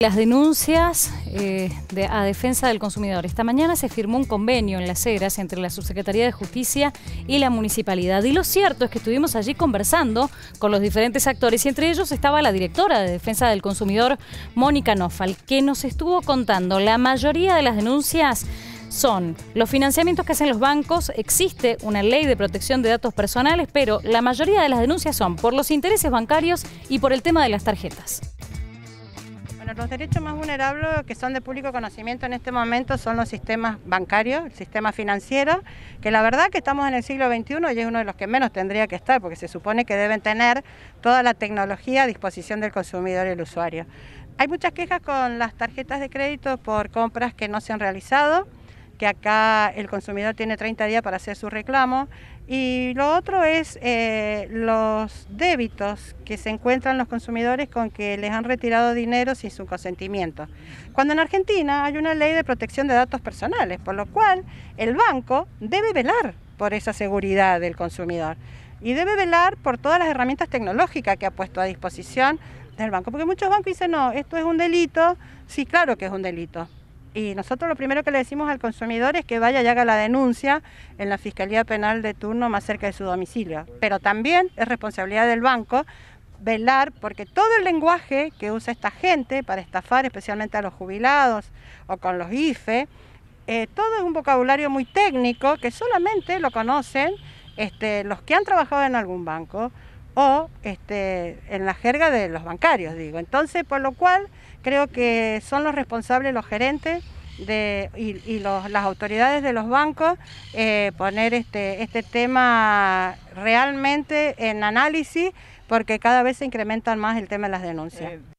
Las denuncias eh, a defensa del consumidor. Esta mañana se firmó un convenio en Las Heras entre la Subsecretaría de Justicia y la Municipalidad. Y lo cierto es que estuvimos allí conversando con los diferentes actores y entre ellos estaba la directora de Defensa del Consumidor, Mónica Nofal, que nos estuvo contando la mayoría de las denuncias son los financiamientos que hacen los bancos, existe una ley de protección de datos personales, pero la mayoría de las denuncias son por los intereses bancarios y por el tema de las tarjetas los derechos más vulnerables que son de público conocimiento en este momento son los sistemas bancarios, el sistema financiero, que la verdad que estamos en el siglo XXI y es uno de los que menos tendría que estar, porque se supone que deben tener toda la tecnología a disposición del consumidor y el usuario. Hay muchas quejas con las tarjetas de crédito por compras que no se han realizado acá el consumidor tiene 30 días para hacer su reclamo. Y lo otro es eh, los débitos que se encuentran los consumidores con que les han retirado dinero sin su consentimiento. Cuando en Argentina hay una ley de protección de datos personales, por lo cual el banco debe velar por esa seguridad del consumidor y debe velar por todas las herramientas tecnológicas que ha puesto a disposición del banco, porque muchos bancos dicen, no, esto es un delito, sí, claro que es un delito, y nosotros lo primero que le decimos al consumidor es que vaya y haga la denuncia en la Fiscalía Penal de turno más cerca de su domicilio. Pero también es responsabilidad del banco velar porque todo el lenguaje que usa esta gente para estafar especialmente a los jubilados o con los IFE, eh, todo es un vocabulario muy técnico que solamente lo conocen este, los que han trabajado en algún banco o este, en la jerga de los bancarios, digo. Entonces, por lo cual, creo que son los responsables los gerentes de, y, y las autoridades de los bancos eh, poner este, este tema realmente en análisis porque cada vez se incrementan más el tema de las denuncias. Eh,